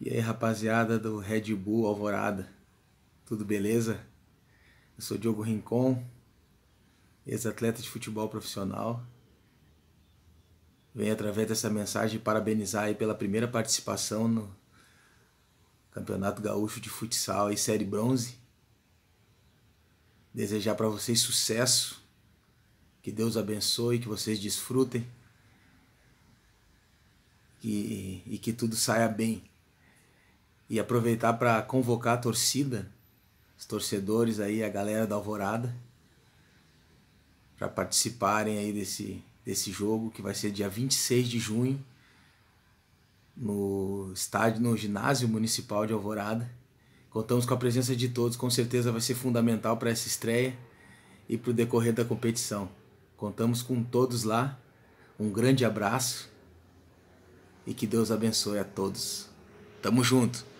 E aí, rapaziada do Red Bull Alvorada, tudo beleza? Eu sou Diogo Rincon, ex-atleta de futebol profissional. Venho através dessa mensagem parabenizar aí pela primeira participação no Campeonato Gaúcho de Futsal e Série Bronze. Desejar para vocês sucesso, que Deus abençoe, que vocês desfrutem e, e que tudo saia bem. E aproveitar para convocar a torcida, os torcedores aí, a galera da Alvorada, para participarem aí desse, desse jogo que vai ser dia 26 de junho no estádio, no ginásio municipal de Alvorada. Contamos com a presença de todos, com certeza vai ser fundamental para essa estreia e para o decorrer da competição. Contamos com todos lá. Um grande abraço e que Deus abençoe a todos. Tamo junto!